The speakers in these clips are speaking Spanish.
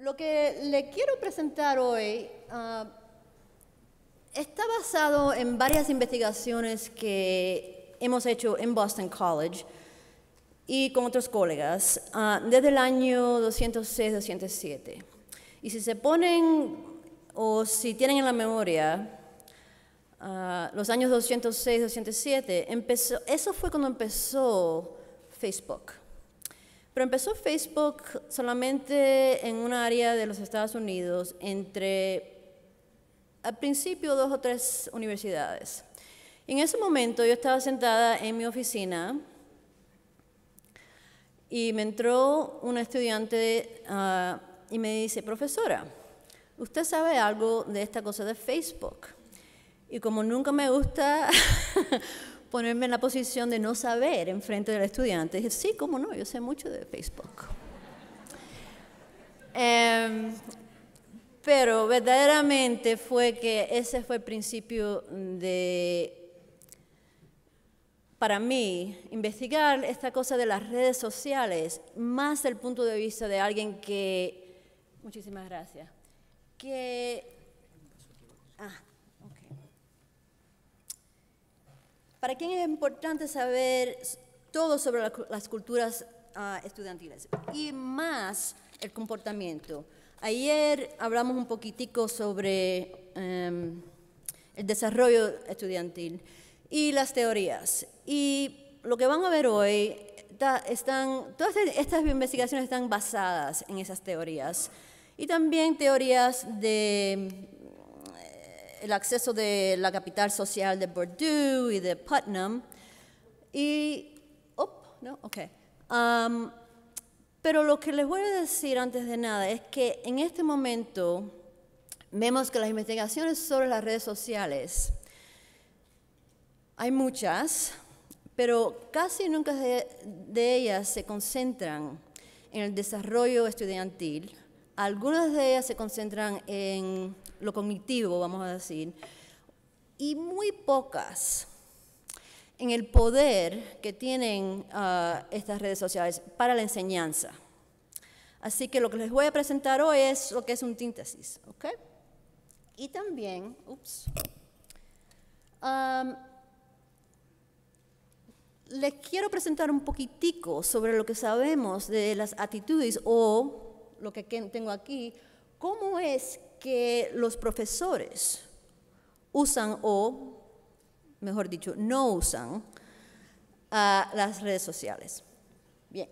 Lo que le quiero presentar hoy ah, está basado en varias investigaciones que hemos hecho en Boston College y con otros colegas ah, desde el año 206-207. Y si se ponen o si tienen en la memoria ah, los años 206-207, eso fue cuando empezó Facebook. Pero empezó Facebook solamente en un área de los Estados Unidos, entre al principio dos o tres universidades. En ese momento yo estaba sentada en mi oficina y me entró un estudiante ah, y me dice, profesora, ¿usted sabe algo de esta cosa de Facebook? Y como nunca me gusta ponerme en la posición de no saber en frente del estudiante. sí, cómo no, yo sé mucho de Facebook. Em, pero verdaderamente fue que ese fue el principio de, para mí, investigar esta cosa de las redes sociales, más el punto de vista de alguien que, muchísimas gracias, que... Ah, ¿Para quién es importante saber todo sobre las culturas ah, estudiantiles? Y más el comportamiento. Ayer hablamos un poquitico sobre em, el desarrollo estudiantil y las teorías. Y lo que van a ver hoy, están, todas e-, estas investigaciones están basadas en esas teorías. Y también teorías de el acceso de la capital social de Bordeaux y de Putnam. Y, no, pero lo que les voy a decir antes de nada es que en este momento vemos que las investigaciones sobre las redes sociales, hay muchas, pero casi nunca de ellas se concentran en el desarrollo estudiantil. Algunas de ellas se concentran en lo cognitivo, vamos a decir, y muy pocas en el poder que tienen ah, estas redes sociales para la enseñanza. Así que lo que les voy a presentar hoy es lo que es un tíntesis ¿ok? Y también, ups, les quiero presentar un poquitico sobre lo que sabemos de las actitudes o lo que tengo aquí, cómo es que los profesores usan o, mejor dicho, no usan las redes sociales. Bien.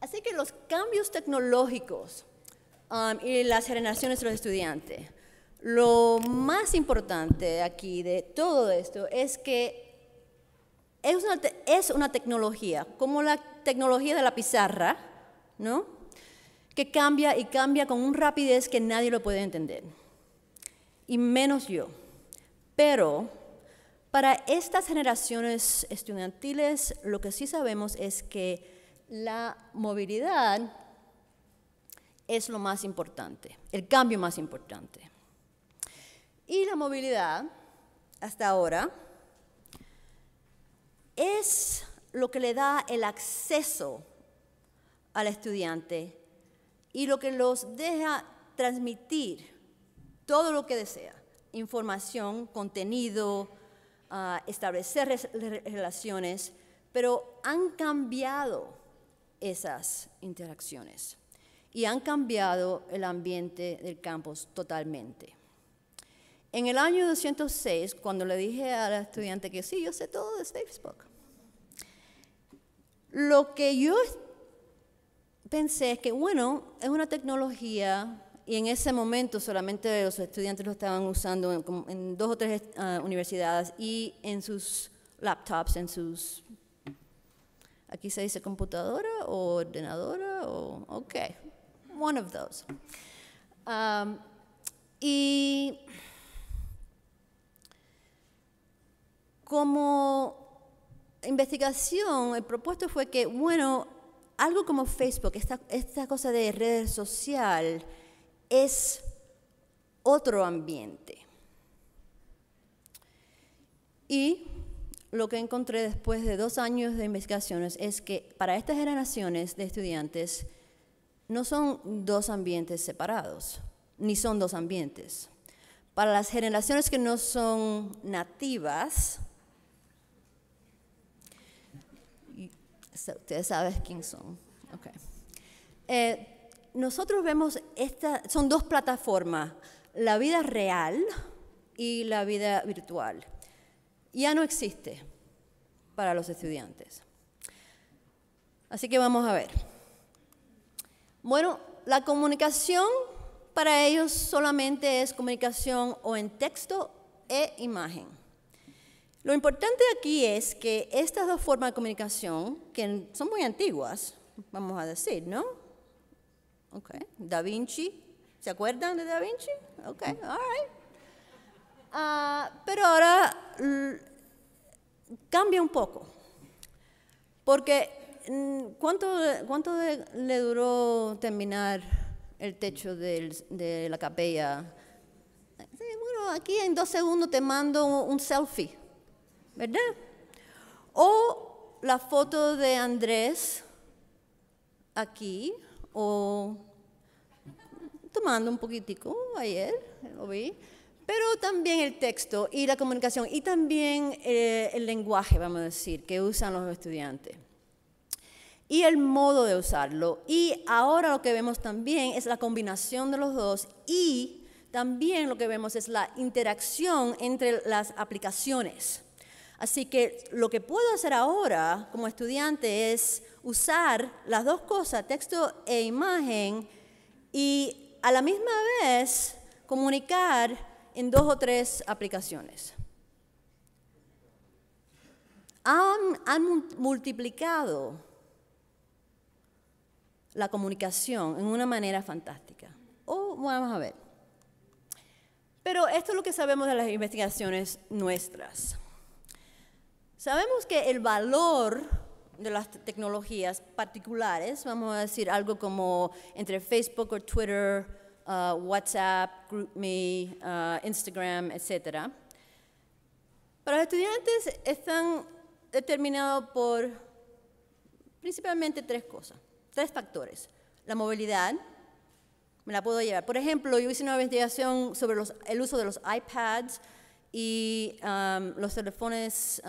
Así que los cambios tecnológicos um, y las generaciones de los estudiantes. Lo más importante aquí de todo esto es que es una tecnología, como la tecnología de la pizarra, ¿no? que cambia y cambia con una rapidez que nadie lo puede entender, y menos yo. Pero para estas generaciones estudiantiles, lo que sí sabemos es que la movilidad es lo más importante, el cambio más importante. Y la movilidad, hasta ahora, es lo que le da el acceso al estudiante y lo que los deja transmitir todo lo que desea, información, contenido, ah, establecer relaciones, pero han cambiado esas interacciones y han cambiado el ambiente del campus totalmente. En el año 206, cuando le dije al estudiante que sí, yo sé todo de Facebook, lo que yo pensé que, bueno, es una tecnología y en ese momento solamente los estudiantes lo estaban usando en, dos o tres ah, universidades y en sus laptops, en sus, aquí se dice computadora o ordenadora o, ok, one of those. y como investigación, el propuesto fue que, bueno, algo como Facebook, esta, cosa de red social, es otro ambiente. Y lo que encontré después de dos años de investigaciones es que para estas generaciones de estudiantes no son dos ambientes separados, ni son dos ambientes. Para las generaciones que no son nativas, Ustedes saben quién son. Okay. Eh, nosotros vemos esta, son dos plataformas, la vida real y la vida virtual. Ya no existe para los estudiantes. Así que vamos a ver. Bueno, la comunicación para ellos solamente es comunicación o en texto e imagen. Lo importante aquí es que estas dos formas de comunicación, que son muy antiguas, vamos a decir, ¿no? Ok, Da Vinci, ¿se acuerdan de Da Vinci? Ok, mm. all ah, pero ahora cambia un poco, porque mm, ¿cuánto, le duró terminar el techo de la capella? bueno, aquí en dos segundos te mando un selfie ¿verdad? O la foto de Andrés aquí, o tomando un poquitico ayer, lo vi, pero también el texto y la comunicación y también eh, el lenguaje, vamos a decir, que usan los estudiantes y el modo de usarlo. Y ahora lo que vemos también es la combinación de los dos y también lo que vemos es la interacción entre las aplicaciones. Así que lo que puedo hacer ahora como estudiante es usar las dos cosas, texto e imagen, y a la misma vez comunicar en dos o tres aplicaciones. Han, multiplicado la comunicación en una manera fantástica. oh, vamos a ver. Pero esto es lo que sabemos de las investigaciones nuestras. Sabemos que el valor de las tecnologías particulares, vamos a decir algo como entre Facebook o Twitter, uh, WhatsApp, GroupMe, uh, Instagram, etc. Para los estudiantes están determinados por principalmente tres cosas, tres factores. La movilidad, me la puedo llevar. Por ejemplo, yo hice una investigación sobre el uso de los iPads y um, uh, los teléfonos,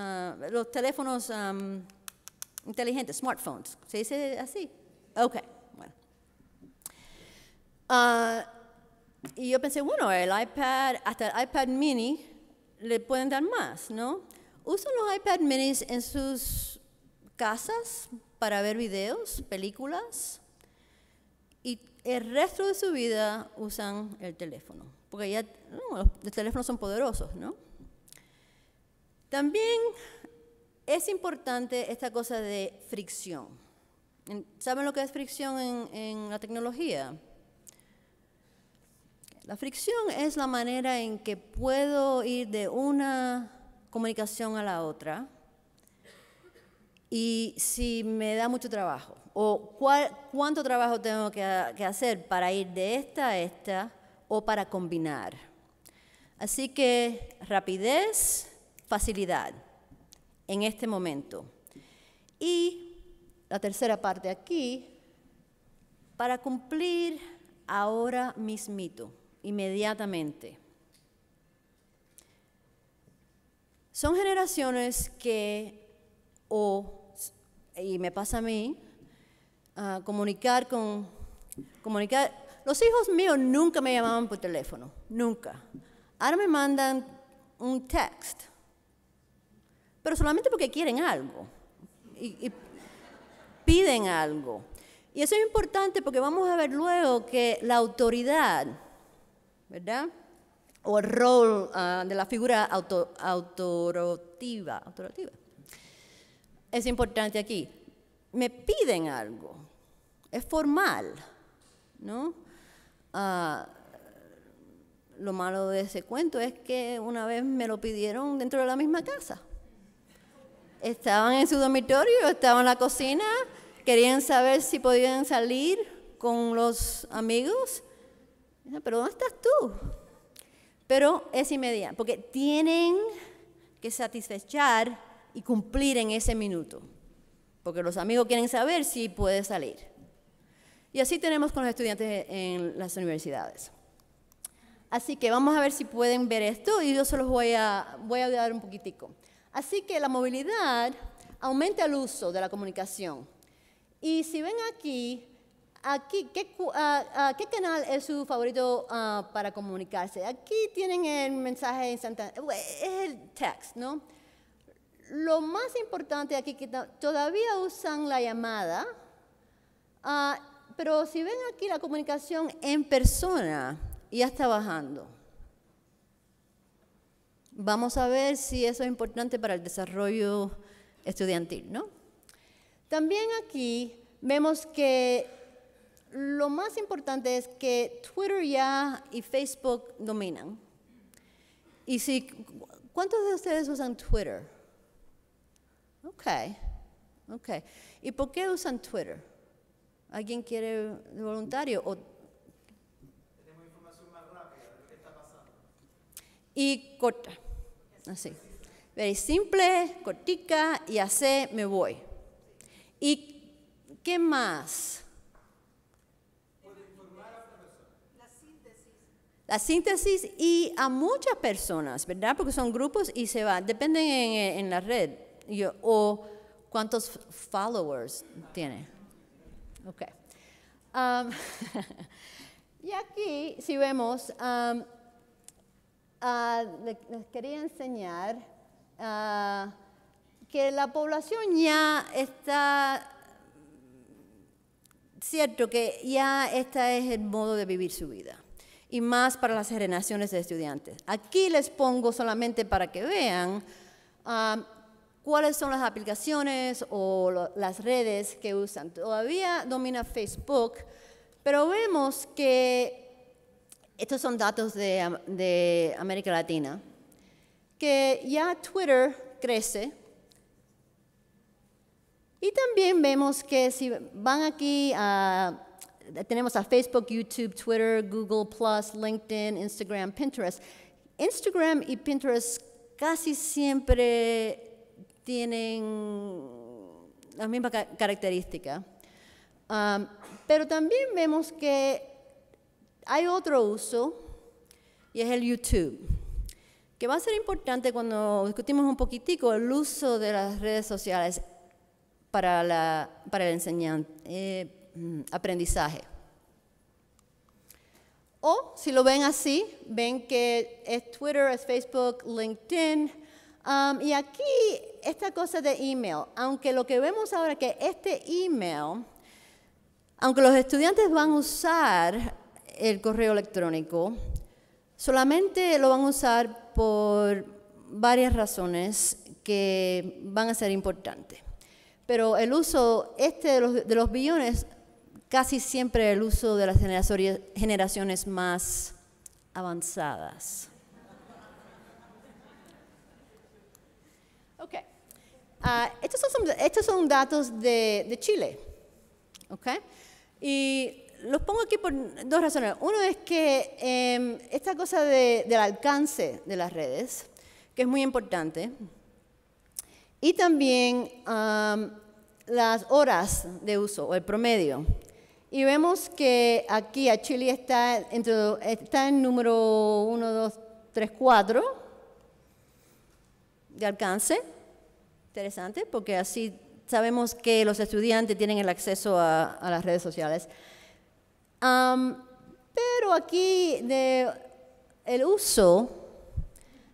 los um, teléfonos inteligentes, smartphones. ¿Se dice así? Ok, bueno. Uh, y yo pensé, bueno, el iPad, hasta el iPad mini le pueden dar más, ¿no? ¿Usan los iPad minis en sus casas para ver videos, películas? Y el resto de su vida usan el teléfono porque ya los, teléfonos son poderosos, ¿no? También es importante esta cosa de fricción. ¿Saben lo que es fricción en, la tecnología? La fricción es la manera en que puedo ir de una comunicación a la otra y si me da mucho trabajo o cuánto trabajo tengo que, hacer para ir de esta a esta o para combinar. Así que rapidez, facilidad en este momento. Y la tercera parte aquí, para cumplir ahora mismito, inmediatamente. Son generaciones que, o, y me pasa a mí, ah, comunicar con, comunicar, los hijos míos nunca me llamaban por teléfono, nunca. Ahora me mandan un text, pero solamente porque quieren algo y, piden algo. Y eso es importante porque vamos a ver luego que la autoridad, ¿verdad? O el rol ah, de la figura autorotiva, es importante aquí. Me piden algo, es formal, ¿no? lo malo de ese cuento es que una vez me lo pidieron dentro de la misma casa. Estaban en su dormitorio, estaban en la cocina, querían saber si podían salir con los amigos. Pero ¿dónde estás tú? Pero es inmediato, porque tienen que satisfechar y cumplir en ese minuto, porque los amigos quieren saber si puede salir. Y así tenemos con los estudiantes en las universidades. Así que vamos a ver si pueden ver esto y yo solo los voy a, voy a dar un poquitico. Así que la movilidad aumenta el uso de la comunicación. Y si ven aquí, aquí ¿qué, ¿qué canal es su favorito ah, para comunicarse? Aquí tienen el mensaje instantáneo, es el text, ¿no? Lo más importante aquí que todavía usan la llamada ah, pero si ven aquí la comunicación en persona, ya está bajando. Vamos a ver si eso es importante para el desarrollo estudiantil, ¿no? También aquí vemos que lo más importante es que Twitter ya y Facebook dominan. Y si, ¿cuántos de ustedes usan Twitter? Ok, ok. ¿Y por qué usan Twitter? ¿Alguien quiere voluntario? O... que está pasando. Y corta, así. Very simple, cortica y así me voy. ¿Y qué más? la síntesis y a muchas personas, ¿verdad? Porque son grupos y se va. dependen en, la red o cuántos followers tiene. Ok. Um, y aquí, si vemos, um, ah, les, quería enseñar ah, que la población ya está, cierto que ya esta es el modo de vivir su vida y más para las generaciones de estudiantes. Aquí les pongo solamente para que vean um, cuáles son las aplicaciones o las redes que usan. Todavía domina Facebook, pero vemos que estos son datos de, América Latina, que ya Twitter crece. Y también vemos que si van aquí a tenemos a Facebook, YouTube, Twitter, Google LinkedIn, Instagram, Pinterest. Instagram y Pinterest casi siempre tienen las mismas características. pero también vemos que hay otro uso y es el YouTube, que va a ser importante cuando discutimos un poquitico el uso de las redes sociales para, la, para el eh, mm, aprendizaje. O si lo ven así, ven que es Twitter, es Facebook, LinkedIn, Um, y aquí esta cosa de email, aunque lo que vemos ahora que este email, aunque los estudiantes van a usar el correo electrónico, solamente lo van a usar por varias razones que van a ser importantes. Pero el uso este de los billones, casi siempre el uso de las generaciones más avanzadas. Ah, estos, son, datos de, Chile. Y los pongo aquí por dos razones. Uno es que em, esta cosa del alcance de las redes, que es muy importante, y también las horas de uso o el promedio. Y vemos que aquí a Chile está, entre, está en número 1, 2, 3, 4 de alcance interesante porque así sabemos que los estudiantes tienen el acceso a, las redes sociales. pero aquí de el uso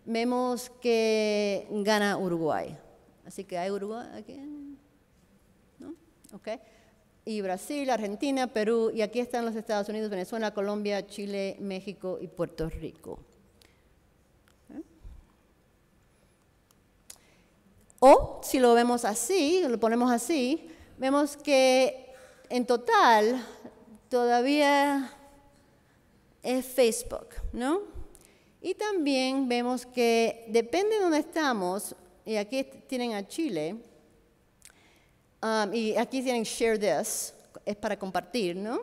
vemos que gana Uruguay. Así que hay Uruguay aquí. ¿No? Okay. Y Brasil, Argentina, Perú, y aquí están los Estados Unidos, Venezuela, Colombia, Chile, México y Puerto Rico. O si lo vemos así, lo ponemos así, vemos que en total todavía es Facebook, ¿no? Y también vemos que depende de dónde estamos, y aquí tienen a Chile, um, y aquí tienen Share This, es para compartir, ¿no?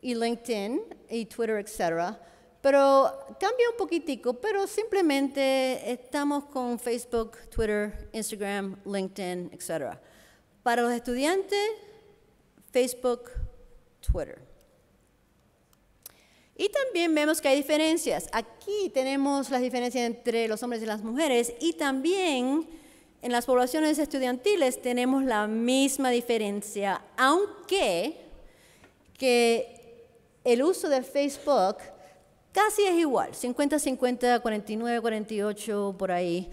Y LinkedIn, y Twitter, etc., pero cambia un poquitico, pero simplemente estamos con Facebook, Twitter, Instagram, LinkedIn, etc. Para los estudiantes, Facebook, Twitter. Y también vemos que hay diferencias. Aquí tenemos las diferencias entre los hombres y las mujeres y también en las poblaciones estudiantiles tenemos la misma diferencia, aunque que el uso de Facebook Casi es igual, 50, 50, 49, 48, por ahí.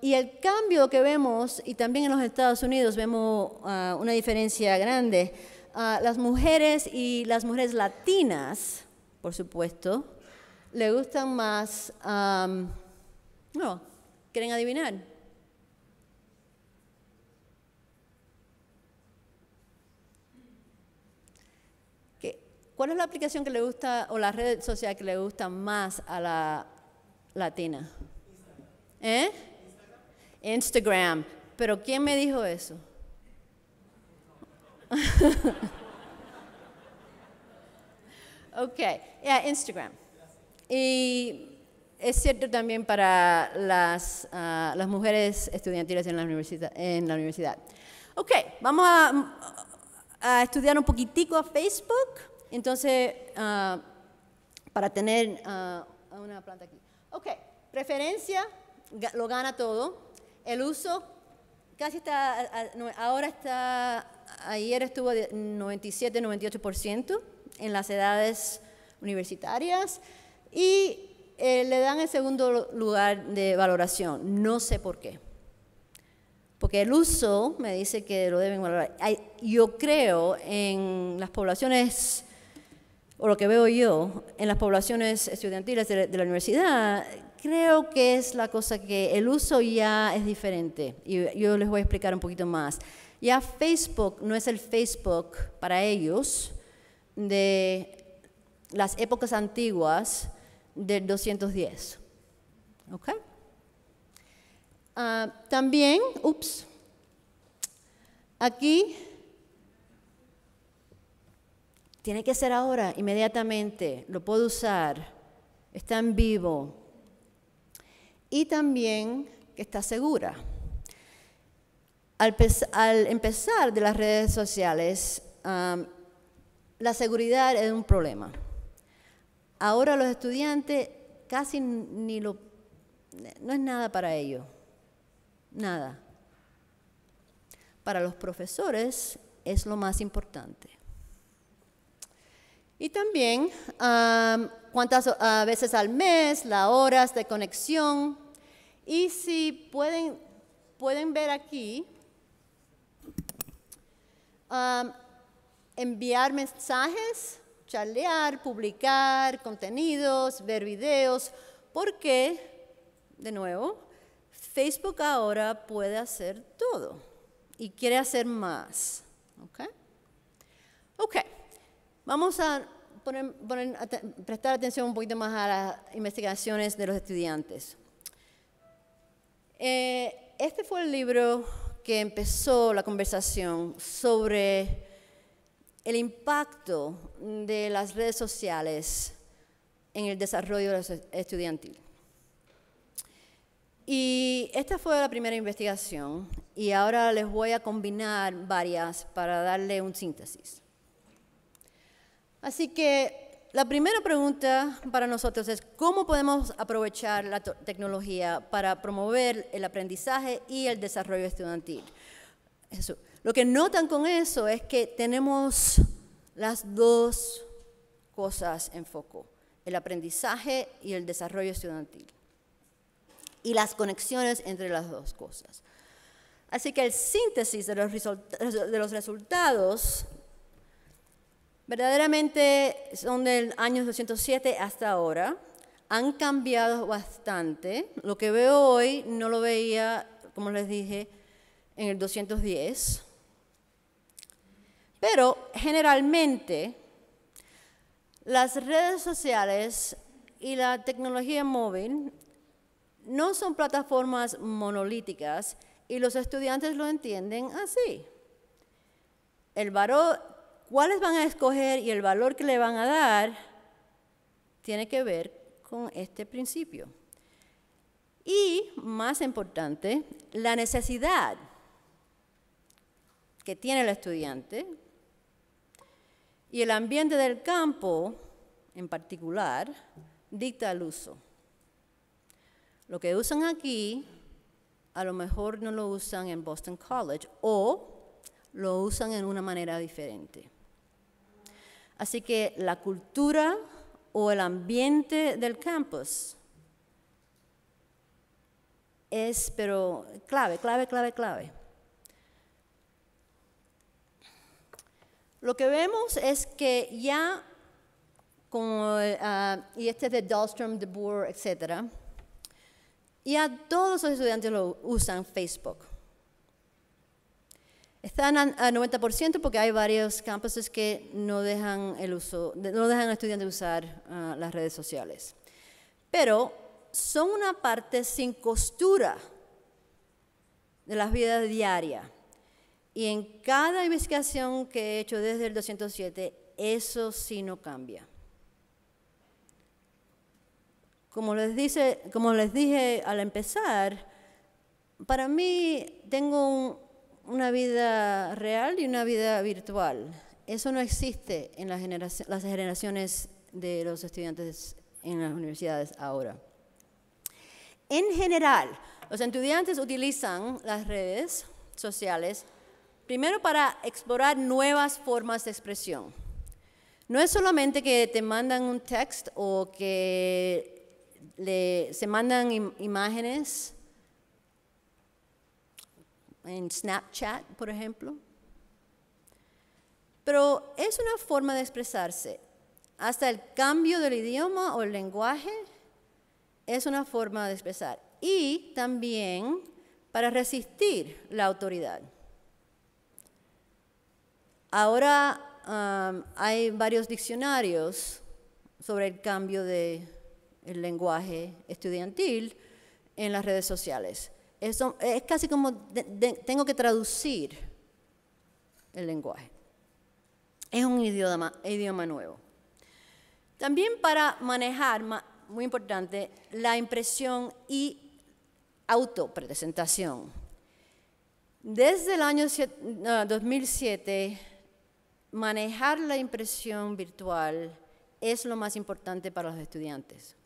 y el cambio que vemos, y también en los Estados Unidos vemos ah, una diferencia grande, ah, las mujeres y las mujeres latinas, por supuesto, le gustan más, no, ¿quieren adivinar? ¿Cuál es la aplicación que le gusta o la red social que le gusta más a la latina? ¿Eh? Instagram. ¿Pero quién me dijo eso? ok, Instagram. Y es cierto también para ah, las, mujeres estudiantiles en la, universidad, en la universidad. Ok, vamos a estudiar un poquitico a Facebook. Entonces, ah, para tener ah, una planta aquí. Ok, preferencia lo gana todo. El uso casi está, ahora está, ayer estuvo de 97, 98% en las edades universitarias y eh, le dan el segundo lugar de valoración. No sé por qué. Porque el uso me dice que lo deben valorar. yo creo en las poblaciones o lo que veo yo en las poblaciones estudiantiles de, la universidad, creo que es la cosa que el uso ya es diferente. Y yo les voy a explicar un poquito más. Ya Facebook no es el Facebook para ellos de las épocas antiguas del 210. ¿Ok? Ah, también, ups, aquí tiene que ser ahora, inmediatamente, lo puedo usar, está en vivo. Y también que está segura. Al, empezar de las redes sociales, la seguridad es un problema. Ahora los estudiantes casi ni lo... No es nada para ellos. Nada. Para los profesores es lo más importante. Y también cuántas ah, veces al mes, las horas de conexión. Y si pueden, pueden ver aquí, enviar mensajes, chalear, publicar contenidos, ver videos, porque, de nuevo, Facebook ahora puede hacer todo y quiere hacer más. Ok, vamos a prestar atención un poquito más a las investigaciones de los estudiantes. Eh, este fue el libro que empezó la conversación sobre el impacto de las redes sociales en el desarrollo estudiantil. Y esta fue la primera investigación y ahora les voy a combinar varias para darle un síntesis. Así que la primera pregunta para nosotros es cómo podemos aprovechar la tecnología para promover el aprendizaje y el desarrollo estudiantil. Eso. Lo que notan con eso es que tenemos las dos cosas en foco, el aprendizaje y el desarrollo estudiantil, y las conexiones entre las dos cosas. Así que el síntesis de los, resultados Verdaderamente son del año 207 hasta ahora. Han cambiado bastante. Lo que veo hoy no lo veía, como les dije, en el 210. Pero generalmente las redes sociales y la tecnología móvil no son plataformas monolíticas y los estudiantes lo entienden así. El cuáles van a escoger y el valor que le van a dar tiene que ver con este principio. Y, más importante, la necesidad que tiene el estudiante y el ambiente del campo en particular dicta el uso. Lo que usan aquí a lo mejor no lo usan en Boston College o lo usan en una manera diferente. Así que la cultura o el ambiente del campus es, pero clave, clave, clave, clave. Lo que vemos es que ya, eh, ah, y este es de Dahlstrom, de Boer, etc., ya todos los estudiantes lo usan Facebook. Están al 90% porque hay varios campuses que no dejan, el uso, no dejan a estudiantes usar ah, las redes sociales. Pero son una parte sin costura de las vidas diarias. Y en cada investigación que he hecho desde el 207, eso sí no cambia. como les dije al empezar, para mí tengo un, una vida real y una vida virtual. Eso no existe en las generaciones de los estudiantes en las universidades ahora. En general, los estudiantes utilizan las redes sociales primero para explorar nuevas formas de expresión. No es solamente que te mandan un texto o que se mandan imágenes en Snapchat, por ejemplo. Pero es una forma de expresarse. Hasta el cambio del idioma o el lenguaje es una forma de expresar. Y también para resistir la autoridad. Ahora um, hay varios diccionarios sobre el cambio del lenguaje estudiantil en las redes sociales es casi como tengo que traducir el lenguaje. Es un idioma, idioma nuevo. También para manejar, muy importante, la impresión y autopresentación. Desde el año 2007, manejar la impresión virtual es lo más importante para los estudiantes.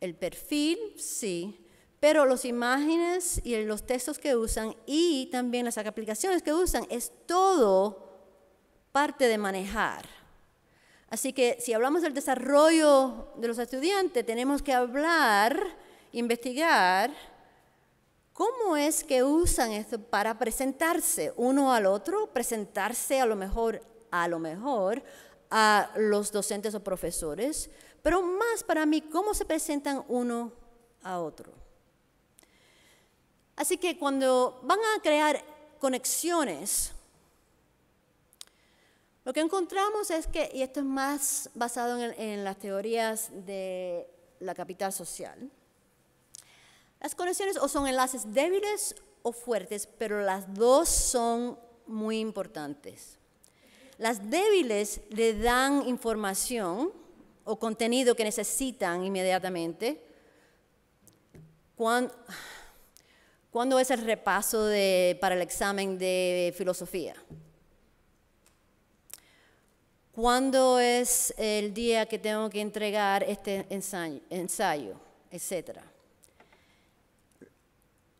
El perfil, sí, pero las imágenes y los textos que usan y también las aplicaciones que usan es todo parte de manejar. Así que si hablamos del desarrollo de los estudiantes, tenemos que hablar, investigar cómo es que usan esto para presentarse uno al otro, presentarse a lo mejor, a lo mejor a los docentes o profesores, pero más para mí, cómo se presentan uno a otro. Así que cuando van a crear conexiones, lo que encontramos es que, y esto es más basado en, las teorías de la capital social, las conexiones o son enlaces débiles o fuertes, pero las dos son muy importantes. Las débiles le dan información o contenido que necesitan inmediatamente. ¿Cuándo es el repaso para el examen de filosofía? ¿Cuándo es el día que tengo que entregar este ensayo, etcétera?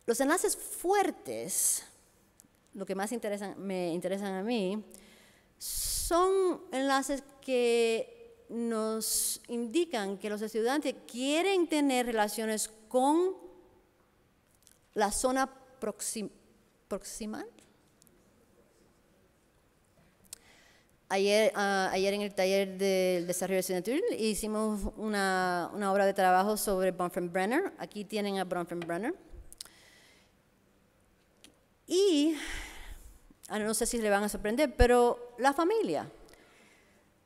Los enlaces fuertes, lo que más me interesan a mí, son enlaces que nos indican que los estudiantes quieren tener relaciones con la zona proximal. Ayer, ah, ayer en el taller del desarrollo estudiantil hicimos una, una, obra de trabajo sobre Bronfenbrenner. Aquí tienen a Bronfenbrenner. Y, ah, no sé si le van a sorprender, pero la familia.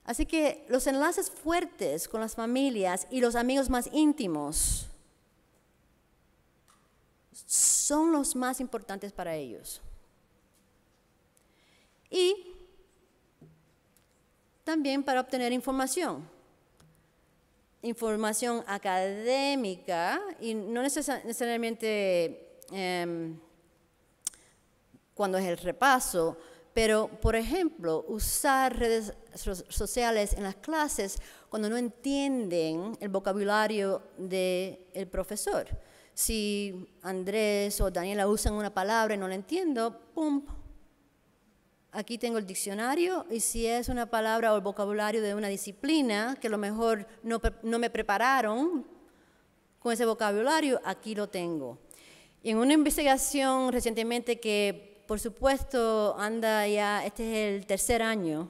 Así que los enlaces fuertes con las familias y los amigos más íntimos son los más importantes para ellos. Y también para obtener información. Información académica y no necesariamente em, cuando es el repaso, pero por ejemplo, usar redes sociales en las clases cuando no entienden el vocabulario del profesor. Si Andrés o Daniela usan una palabra y no la entiendo, ¡pum! Aquí tengo el diccionario y si es una palabra o el vocabulario de una disciplina que a lo mejor no, no me prepararon con ese vocabulario, aquí lo tengo. en una investigación recientemente que, por supuesto, anda ya, este es el tercer año,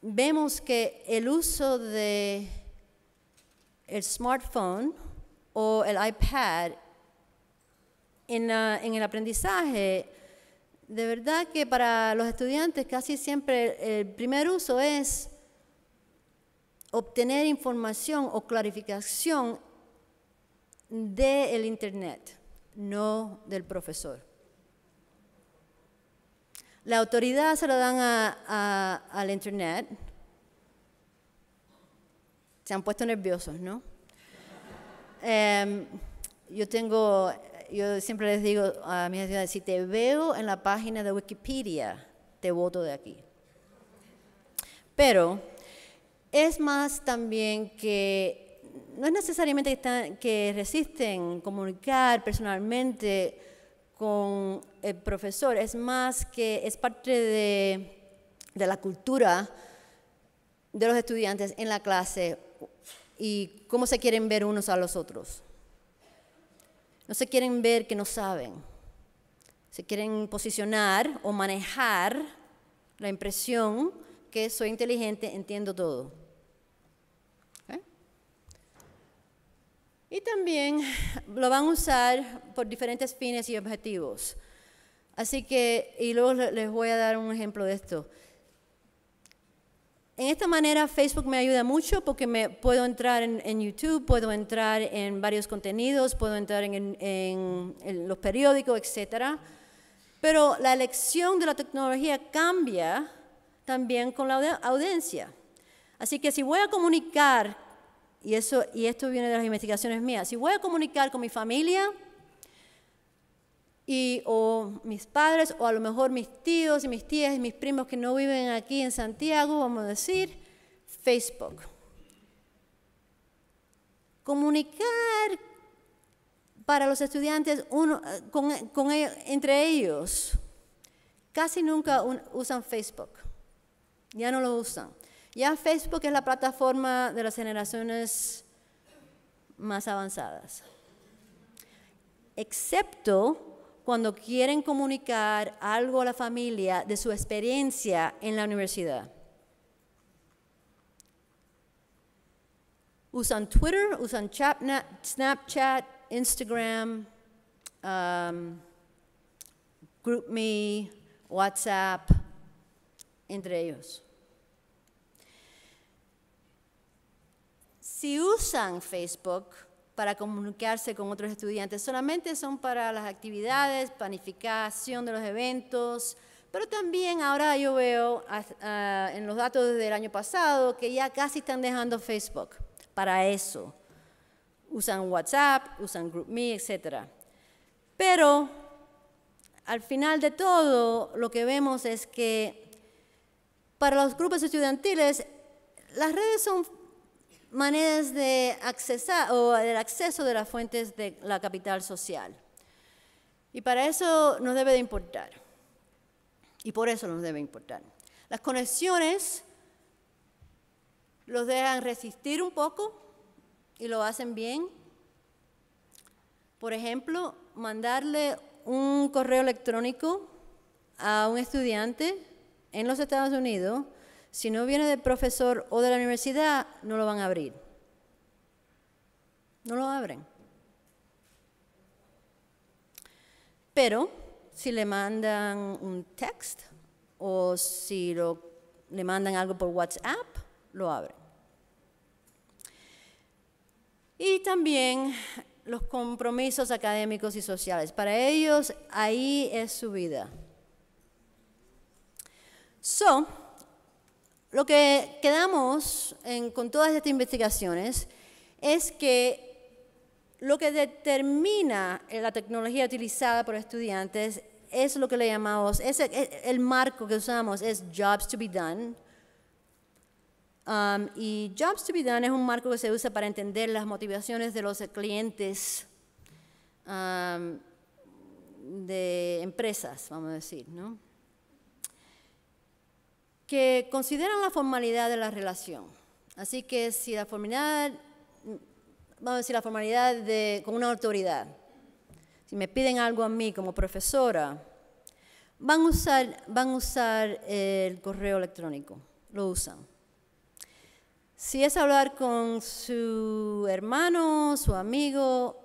vemos que el uso de el smartphone o el iPad ah, en, el aprendizaje, de verdad que para los estudiantes casi siempre el primer uso es obtener información o clarificación del Internet, no del profesor. La autoridad se la dan al Internet. Se han puesto nerviosos, ¿no? Em, yo tengo, yo siempre les digo a mis estudiantes, si te veo en la página de Wikipedia, te voto de aquí. Pero es más también que no es necesariamente que, resisten comunicar personalmente con el profesor, es más que es parte de, de la cultura de los estudiantes en la clase y cómo se quieren ver unos a los otros. No se quieren ver que no saben. Se quieren posicionar o manejar la impresión que soy inteligente, entiendo todo. Y también lo van a usar por diferentes fines y objetivos. Así que, y luego les voy a dar un ejemplo de esto. En esta manera Facebook me ayuda mucho porque me puedo entrar en, YouTube, puedo entrar en varios contenidos, puedo entrar en, los periódicos, etc. Pero la elección de la tecnología cambia también con la audiencia. Así que si voy a comunicar, y, eso, y esto viene de las investigaciones mías, si voy a comunicar con mi familia, y, o mis padres, o a lo mejor mis tíos y mis tías y mis primos que no viven aquí en Santiago, vamos a decir, Facebook. Comunicar para los estudiantes eh, con, entre ellos. Casi nunca usan Facebook, ya no lo usan. Ya Facebook es la plataforma de las generaciones más avanzadas, excepto cuando quieren comunicar algo a la familia de su experiencia en la universidad. Usan Twitter, usan Snapchat, Instagram, um, GroupMe, WhatsApp, entre ellos. Si usan Facebook, para comunicarse con otros estudiantes. Solamente son para las actividades, planificación de los eventos, pero también ahora yo veo ah, en los datos del año pasado que ya casi están dejando Facebook para eso. Usan WhatsApp, usan GroupMe, etc. Pero al final de todo, lo que vemos es que para los grupos estudiantiles, las redes son maneras de accesar o el acceso de las fuentes de la capital social. Y para eso nos debe de importar. Y por eso nos debe importar. Las conexiones los dejan resistir un poco y lo hacen bien. Por ejemplo, mandarle un correo electrónico a un estudiante en los Estados Unidos si no viene del profesor o de la universidad, no lo van a abrir. No lo abren. Pero si le mandan un text o si le mandan algo por WhatsApp, lo abren. Y también los compromisos académicos y sociales. Para ellos, ahí es su vida. So, lo que quedamos con todas estas investigaciones es que lo que determina la tecnología utilizada por estudiantes es lo que le llamamos, el, marco que usamos, es Jobs to be Done. Um, y Jobs to be Done es un marco que se usa para entender las motivaciones de los clientes um, de empresas, vamos a decir, ¿no? que consideran la formalidad de la relación. Así que si la formalidad, mm, vamos a decir la formalidad de, con una autoridad, si me piden algo a mí como profesora, van a usar, van a usar el correo electrónico, lo usan. Si es hablar con su hermano, su amigo,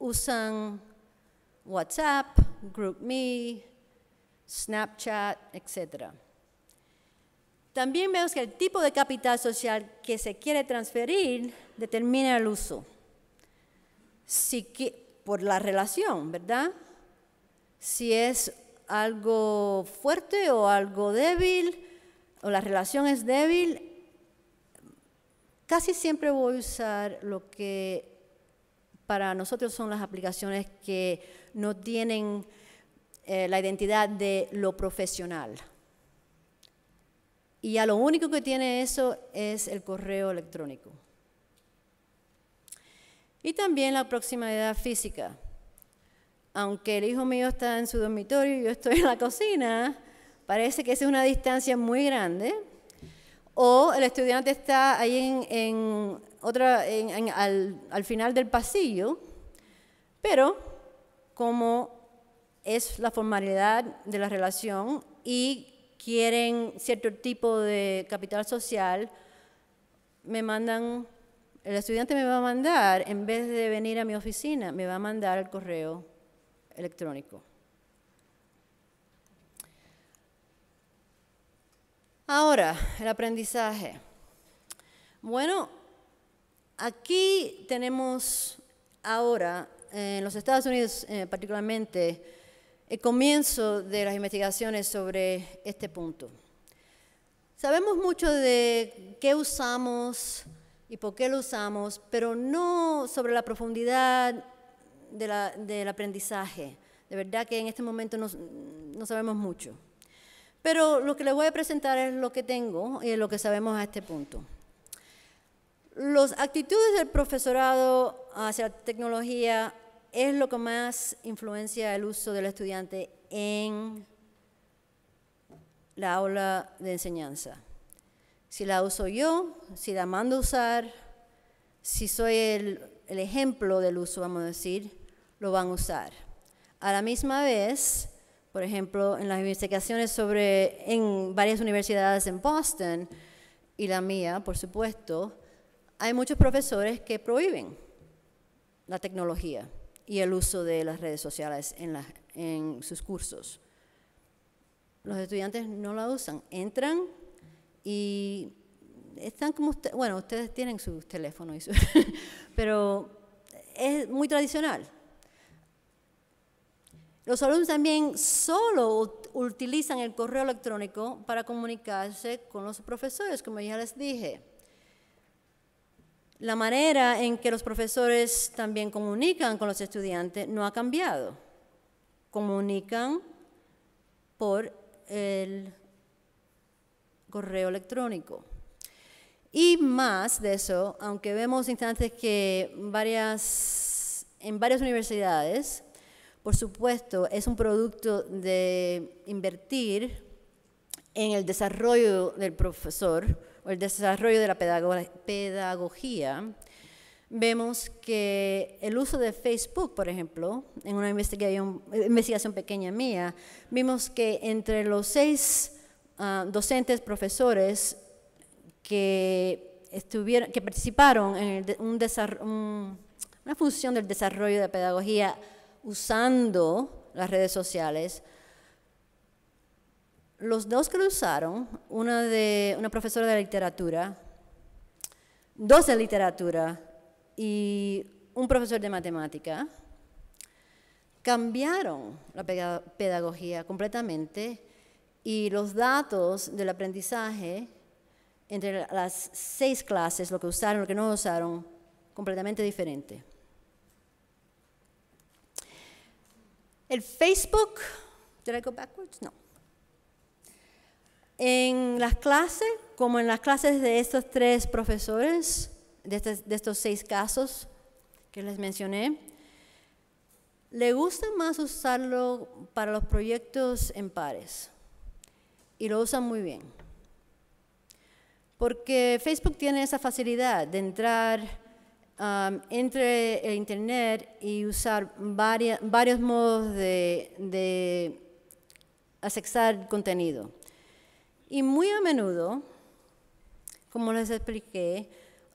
usan WhatsApp, GroupMe, Snapchat, etc. También vemos que el tipo de capital social que se quiere transferir determina el uso. por la relación, ¿verdad? Si es algo fuerte o algo débil, o la relación es débil, casi siempre voy a usar lo que para nosotros son las aplicaciones que no tienen eh, la identidad de lo profesional. Y ya lo único que tiene eso es el correo electrónico. Y también la proximidad física. Aunque el hijo mío está en su dormitorio y yo estoy en la cocina, parece que esa es una distancia muy grande. O el estudiante está ahí en, otra, al, al final del pasillo, pero como es la formalidad de la relación y quieren cierto tipo de capital social, me mandan, el estudiante me va a mandar, en vez de venir a mi oficina, me va a mandar el correo electrónico. Ahora, el aprendizaje. Bueno, aquí tenemos ahora, en los Estados Unidos eh, particularmente, el comienzo de las investigaciones sobre este punto. Sabemos mucho de qué usamos y por qué lo usamos, pero no sobre la profundidad del aprendizaje. De verdad que en este momento no, no sabemos mucho. Pero lo que les voy a presentar es lo que tengo y es lo que sabemos a este punto. Las actitudes del profesorado hacia la tecnología es lo que más influencia el uso del estudiante en la aula de enseñanza. Si la uso yo, si la mando a usar, si soy el, ejemplo del uso, vamos a decir, lo van a usar. A la misma vez, por ejemplo, en las investigaciones sobre, en varias universidades en Boston y la mía, por supuesto, hay muchos profesores que prohíben la tecnología y el uso de las redes sociales en, sus cursos. Los estudiantes no la usan, entran y están como bueno, ustedes tienen sus teléfonos, y pero es muy tradicional. Los alumnos también solo utilizan el correo electrónico para comunicarse con los profesores, como ya les dije. La manera en que los profesores también comunican con los estudiantes no ha cambiado. Comunican por el correo electrónico. Y más de eso, aunque vemos instantes que en varias universidades, por supuesto, es un producto de invertir en el desarrollo del profesor, o el desarrollo de la pedagogía, vemos que el uso de Facebook, por ejemplo, en una investigación, pequeña mía, vimos que entre los seis ah, docentes, profesores que, estuvieron, que participaron en una función del desarrollo de la pedagogía usando las redes sociales, los dos que lo usaron, una, profesora de literatura, dos de literatura y un profesor de matemática, cambiaron la pedagogía completamente y los datos del aprendizaje entre las seis clases, lo que usaron, lo que no usaron, completamente diferente. El Facebook, did I go backwards? No en las clases, como en las clases de estos tres profesores, este, de, estos seis casos que les mencioné, le gusta más usarlo para los proyectos en pares y lo usan muy bien. Porque Facebook tiene esa facilidad de entrar um, entre el Internet y usar varios modos de, de accesar contenido. Y muy a menudo, como les expliqué,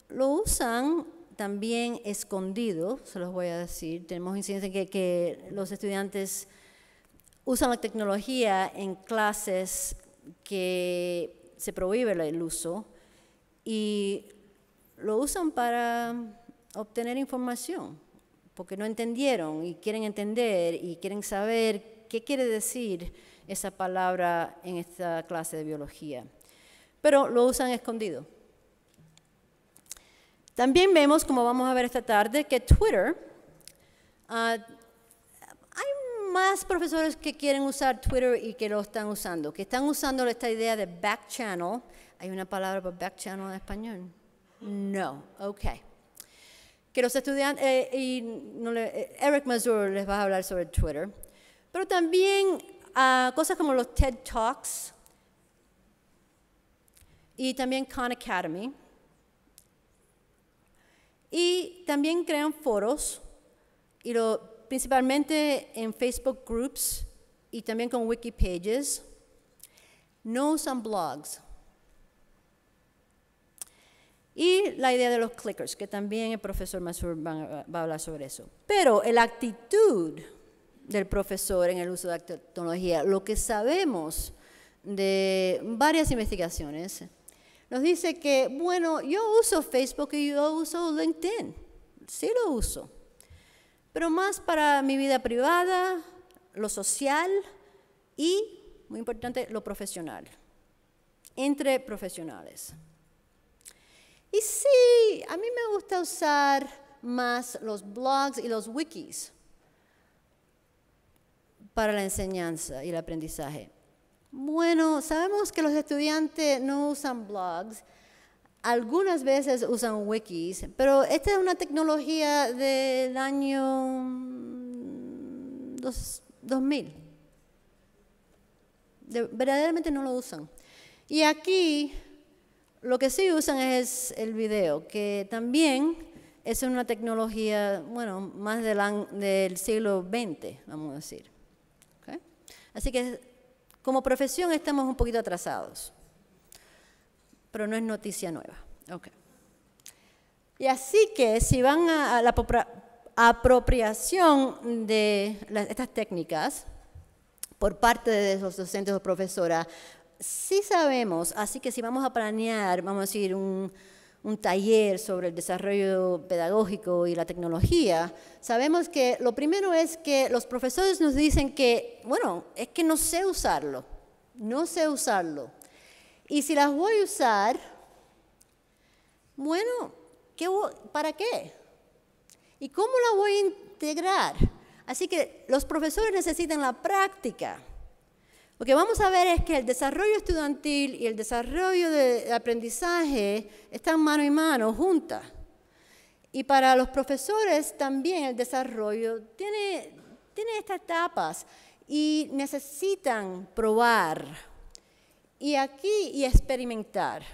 lo usan también escondido, se los voy a decir. Tenemos incidencia que, que los estudiantes usan la tecnología en clases que se prohíbe el uso y lo usan para obtener información, porque no entendieron y quieren entender y quieren saber qué quiere decir esa palabra en esta clase de biología. Pero lo usan escondido. También vemos, como vamos a ver esta tarde, que Twitter, ah, hay más profesores que quieren usar Twitter y que lo están usando, que están usando esta idea de back channel. ¿Hay una palabra para back channel en español? No, ok. Que los estudiantes, eh, y eh, Eric Mazur les va a hablar sobre Twitter, pero también a ah, cosas como los TED Talks y también Khan Academy. Y también crean foros, y lo, principalmente en Facebook Groups y también con Wiki No usan blogs. Y la idea de los clickers, que también el profesor Masur va a hablar sobre eso. Pero la actitud del profesor en el uso de la tecnología. Lo que sabemos de varias investigaciones nos dice que, bueno, yo uso Facebook y yo uso LinkedIn, sí lo uso, pero más para mi vida privada, lo social y, muy importante, lo profesional, entre profesionales. Y sí, a mí me gusta usar más los blogs y los wikis para la enseñanza y el aprendizaje? Bueno, sabemos que los estudiantes no usan blogs, algunas veces usan wikis, pero esta es una tecnología del año 2000. Mm, verdaderamente no lo usan. Y aquí lo que sí usan es el video, que también es una tecnología, bueno, más del siglo XX, vamos a decir. Así que como profesión estamos un poquito atrasados, pero no es noticia nueva. Y así que si van a, la apropiación de estas técnicas por parte de los docentes o profesoras, sí sabemos, así que si vamos a planear, vamos a decir, un, un taller sobre el desarrollo pedagógico y la tecnología, sabemos que lo primero es que los profesores nos dicen que, bueno, es que no sé usarlo, no sé usarlo. Y si las voy a usar, bueno, ¿qué, ¿para ¿Y cómo la voy a integrar? Así que los profesores necesitan la práctica. Lo que vamos a ver es que el desarrollo estudiantil y el desarrollo de aprendizaje están mano en mano, juntas. Y para los profesores también el desarrollo tiene, tiene estas etapas y necesitan probar y aquí y experimentar.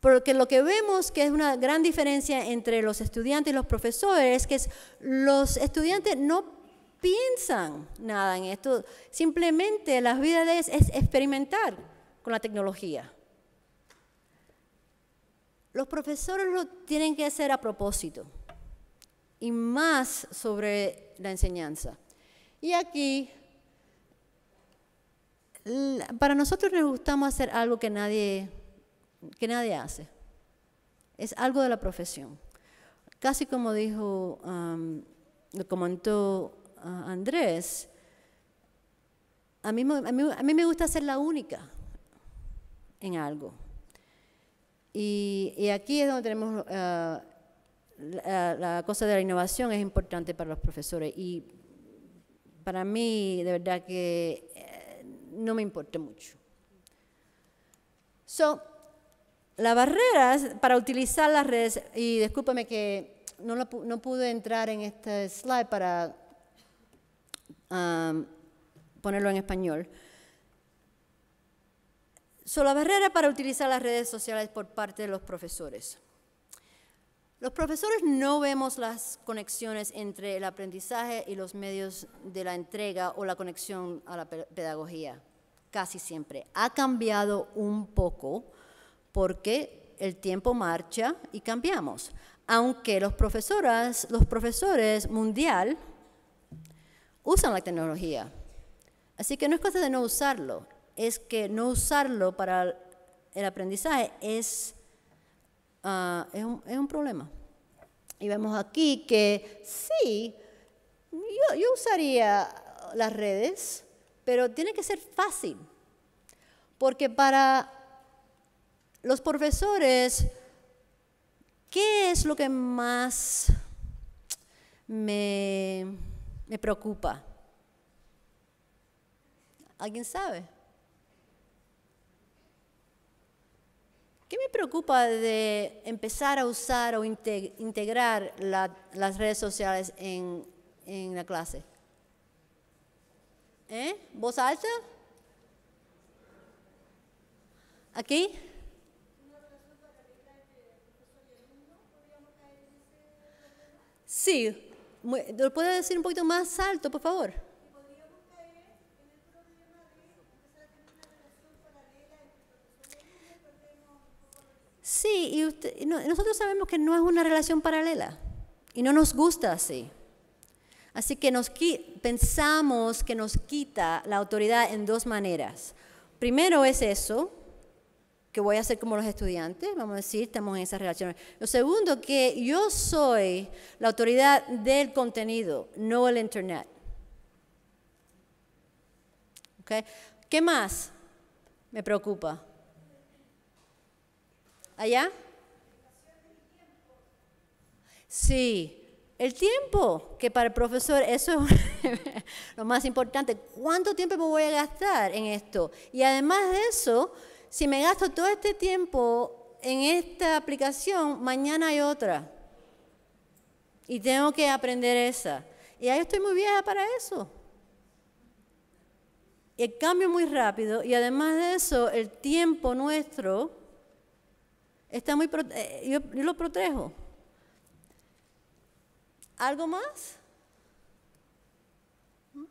Porque lo que vemos que es una gran diferencia entre los estudiantes y los profesores es que los estudiantes no piensan nada en esto. Simplemente las vidas de es experimentar con la tecnología. Los profesores lo tienen que hacer a propósito y más sobre la enseñanza. Y aquí, para nosotros nos gustamos hacer algo que nadie, que nadie hace. Es algo de la profesión. Casi como dijo, lo comentó Andrés, a mí, me gusta ser la única en algo. Y, aquí es donde tenemos eh, la, cosa de la innovación es importante para los profesores y para mí de verdad que eh, no me importa mucho. So, las barreras para utilizar las redes, y discúlpame que no pude entrar en este slide para ponerlo en español. son la barrera para utilizar las redes sociales por parte de los profesores. Los profesores no vemos las conexiones entre el aprendizaje y los medios de la entrega o la conexión a la pedagogía, casi siempre. Ha cambiado un poco porque el tiempo marcha y cambiamos. Aunque los, profesoras, los profesores mundial usan la tecnología. Así que no es cosa de no usarlo, es que no usarlo para el aprendizaje es, ah, es, un, problema. Y vemos aquí que sí, yo, yo, usaría las redes, pero tiene que ser fácil. Porque para los profesores, ¿qué es lo que más me me preocupa. ¿Alguien sabe? ¿Qué me preocupa de empezar a usar o integrar las redes sociales en, la clase? ¿Eh? ¿Voz alta? ¿Aquí? Sí, ¿Lo puedo decir un poquito más alto, por favor? Sí, y nosotros sabemos que no es una relación paralela y no nos gusta así. Así que nos pensamos que nos quita la autoridad en dos maneras. Primero es eso, que voy a hacer como los estudiantes, vamos a decir, estamos en esas relaciones. Lo segundo, que yo soy la autoridad del contenido, no el Internet. ¿Okay? ¿Qué más me preocupa? ¿Allá? Sí, el tiempo, que para el profesor eso es lo más importante. ¿Cuánto tiempo me voy a gastar en esto? Y además de eso, si me gasto todo este tiempo en esta aplicación, mañana hay otra. Y tengo que aprender esa. Y ahí estoy muy vieja para eso. El cambio muy rápido y además de eso, el tiempo nuestro está muy... Eh, yo, lo protejo. ¿Algo más? ¿Mm?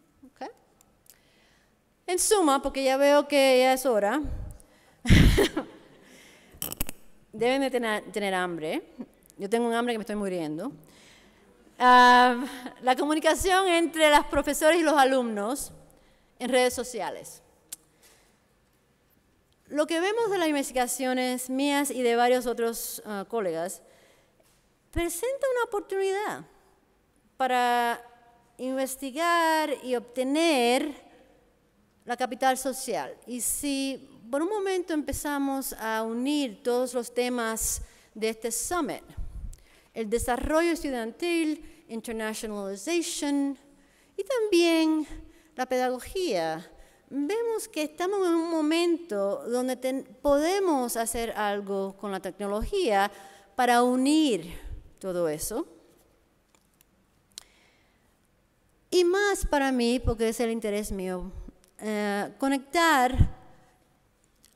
En suma, porque ya veo que ya es hora. Deben de tener, hambre. Yo tengo un hambre que me estoy muriendo. Ah, la comunicación entre las profesores y los alumnos en redes sociales. Lo que vemos de las investigaciones mías y de varios otros ah, colegas presenta una oportunidad para investigar y obtener la capital social. Y si por un momento empezamos a unir todos los temas de este summit. El desarrollo estudiantil, internationalization y también la pedagogía. Vemos que estamos en un momento donde podemos hacer algo con la tecnología para unir todo eso. Y más para mí, porque es el interés mío, eh, conectar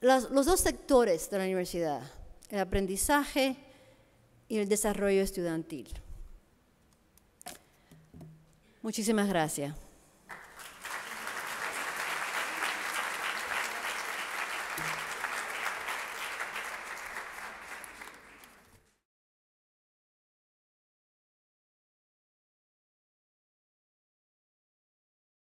los, dos sectores de la universidad, el aprendizaje y el desarrollo estudiantil. Muchísimas gracias.